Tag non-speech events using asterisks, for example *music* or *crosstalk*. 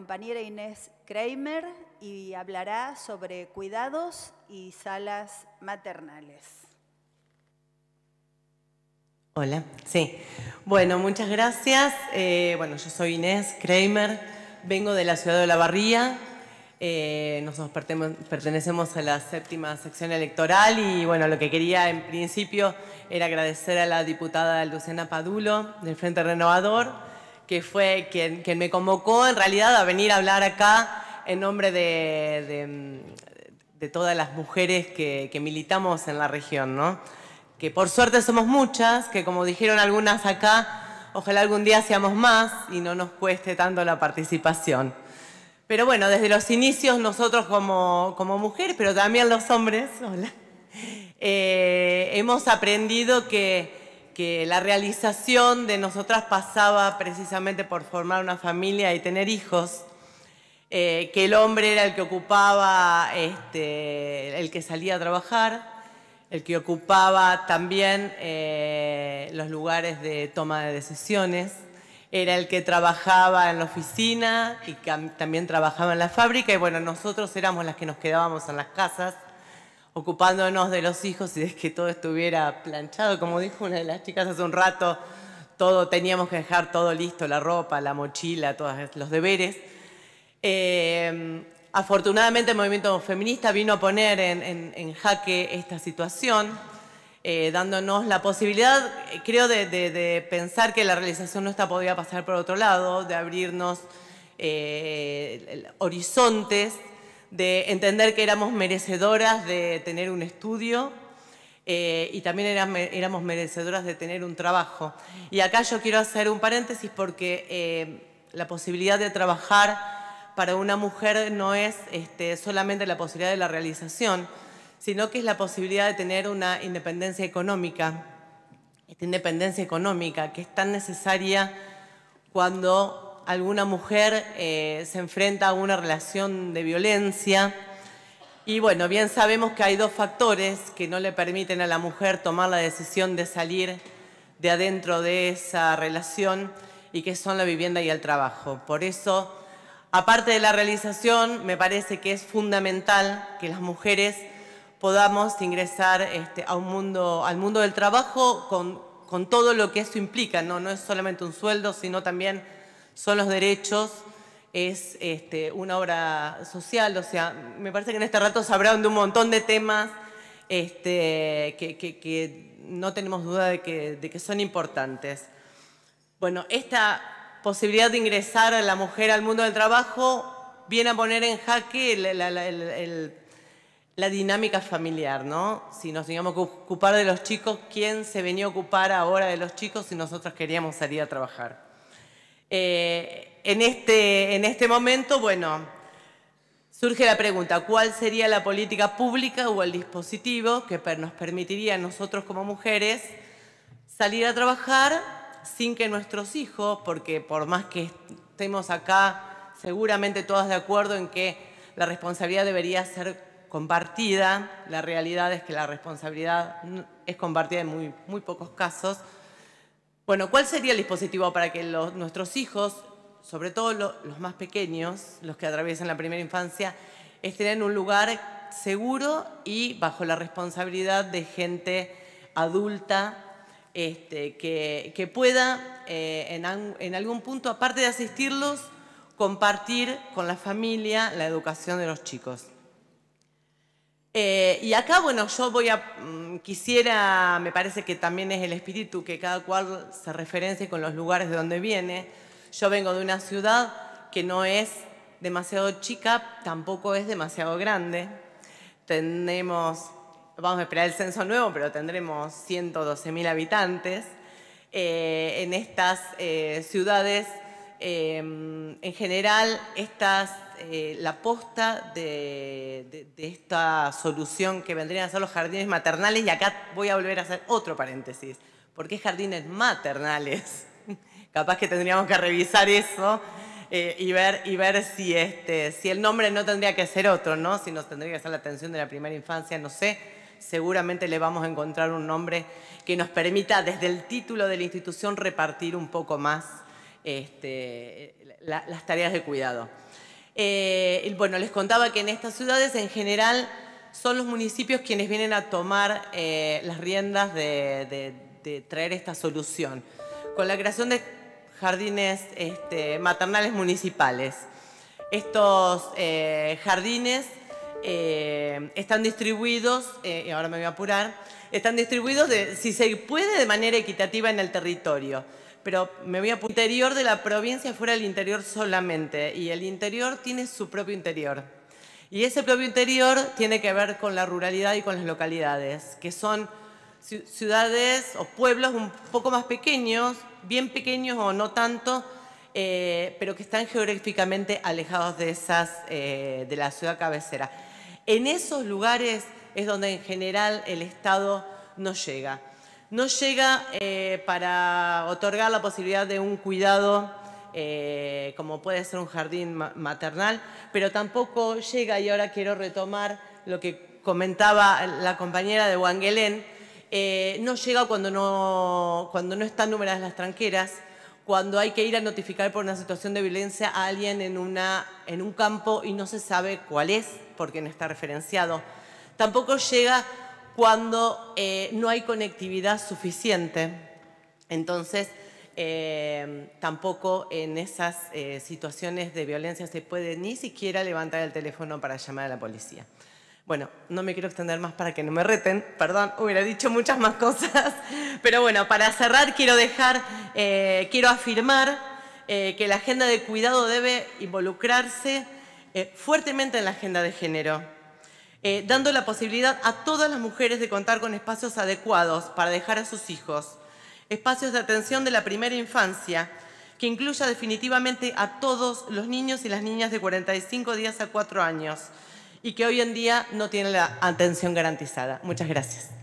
compañera Inés Kramer y hablará sobre cuidados y salas maternales. Hola, sí. Bueno, muchas gracias. Eh, bueno, yo soy Inés Kramer, vengo de la ciudad de La Barría. Eh, nosotros pertenecemos a la séptima sección electoral y bueno, lo que quería en principio era agradecer a la diputada Luciana Padulo del Frente Renovador que fue quien, me convocó en realidad a venir a hablar acá en nombre de, todas las mujeres que, militamos en la región, ¿no? Que por suerte somos muchas, que como dijeron algunas acá, ojalá algún día seamos más y no nos cueste tanto la participación. Pero bueno, desde los inicios nosotros como, como mujeres, pero también los hombres, *laughs* hola, eh, hemos aprendido que que la realización de nosotras pasaba precisamente por formar una familia y tener hijos, eh, que el hombre era el que ocupaba, este, el que salía a trabajar, el que ocupaba también eh, los lugares de toma de decisiones, era el que trabajaba en la oficina y también trabajaba en la fábrica y bueno, nosotros éramos las que nos quedábamos en las casas ocupándonos de los hijos y de que todo estuviera planchado. Como dijo una de las chicas hace un rato, todo teníamos que dejar todo listo, la ropa, la mochila, todos los deberes. Eh, afortunadamente el movimiento feminista vino a poner en, jaque esta situación, eh, dándonos la posibilidad, creo, de, pensar que la realización nuestra podía pasar por otro lado, de abrirnos eh, horizontes de entender que éramos merecedoras de tener un estudio eh, y también éramos merecedoras de tener un trabajo. Y acá yo quiero hacer un paréntesis porque eh, la posibilidad de trabajar para una mujer no es este, solamente la posibilidad de la realización, sino que es la posibilidad de tener una independencia económica, esta independencia económica que es tan necesaria cuando alguna mujer eh, se enfrenta a una relación de violencia. Y bueno, bien sabemos que hay dos factores que no le permiten a la mujer tomar la decisión de salir de adentro de esa relación y que son la vivienda y el trabajo. Por eso, aparte de la realización, me parece que es fundamental que las mujeres podamos ingresar este, a un mundo, al mundo del trabajo con, con todo lo que eso implica, ¿no? no es solamente un sueldo, sino también son los derechos, es este, una obra social, o sea, me parece que en este rato se hablaron de un montón de temas este, que, no tenemos duda de que, son importantes. Bueno, esta posibilidad de ingresar a la mujer al mundo del trabajo viene a poner en jaque la dinámica familiar, ¿no? Si nos teníamos que ocupar de los chicos, ¿quién se venía a ocupar ahora de los chicos si nosotros queríamos salir a trabajar? Eh, este, en, este, momento, bueno, surge la pregunta, ¿cuál sería la política pública o el dispositivo que nos permitiría a nosotros como mujeres salir a trabajar sin que nuestros hijos, porque por más que estemos acá seguramente todas de acuerdo en que la responsabilidad debería ser compartida, la realidad es que la responsabilidad es compartida en muy pocos casos, bueno, ¿cuál sería el dispositivo para que nuestros hijos, sobre todo los más pequeños, los que atraviesan la primera infancia, estén en un lugar seguro y bajo la responsabilidad de gente adulta este, que, pueda eh, en algún punto, aparte de asistirlos, compartir con la familia la educación de los chicos? Eh, y acá, bueno, yo voy a, mm, quisiera, me parece que también es el espíritu que cada cual se referencie con los lugares de donde viene. Yo vengo de una ciudad que no es demasiado chica, tampoco es demasiado grande. Tenemos, vamos a esperar el censo nuevo, pero tendremos 112.000 habitantes. Eh, en estas eh, ciudades Em, en general, estas, eh, la posta de, esta solución que vendrían a ser los jardines maternales, y acá voy a volver a hacer otro paréntesis, porque jardines maternales? *laughs* Capaz que tendríamos que revisar eso eh, y ver, si, este, si el nombre no tendría que ser otro, ¿no? si nos tendría que ser la atención de la primera infancia, no sé. Seguramente le vamos a encontrar un nombre que nos permita desde el título de la institución repartir un poco más este, las tareas de cuidado. Eh, bueno, les contaba que en estas ciudades en general son los municipios quienes vienen a tomar eh, las riendas de, traer esta solución, con la creación de jardines este, maternales municipales. Estos eh, jardines eh, están distribuidos, eh, y ahora me voy a apurar, están distribuidos, de, si se puede, de manera equitativa en el territorio. Pero me voy a interior de la provincia fuera del interior solamente, y el interior tiene su propio interior. Y ese propio interior tiene que ver con la ruralidad y con las localidades, que son ciudades o pueblos un poco más pequeños, bien pequeños o no tanto, eh, pero que están geográficamente alejados de esas, de la ciudad cabecera. En esos lugares es donde en general el Estado no llega. No llega eh, para otorgar la posibilidad de un cuidado eh, como puede ser un jardín maternal, pero tampoco llega, y ahora quiero retomar lo que comentaba la compañera de Wangelén, eh, no llega cuando no, están numeradas las tranqueras, cuando hay que ir a notificar por una situación de violencia a alguien en un campo y no se sabe cuál es porque no está referenciado. Tampoco llega cuando eh, no hay conectividad suficiente. Entonces, eh, tampoco en esas eh, situaciones de violencia se puede ni siquiera levantar el teléfono para llamar a la policía. Bueno, no me quiero extender más para que no me reten, perdón, hubiera dicho muchas más cosas, *laughs* pero bueno, para cerrar quiero dejar, quiero afirmar que la agenda de cuidado debe involucrarse eh, fuertemente en la agenda de género, eh, dando la posibilidad a todas las mujeres de contar con espacios adecuados para dejar a sus hijos, espacios de atención de la primera infancia, que incluya definitivamente a todos los niños y las niñas de 45 días a 4 años y que hoy en día no tienen la atención garantizada. Muchas gracias.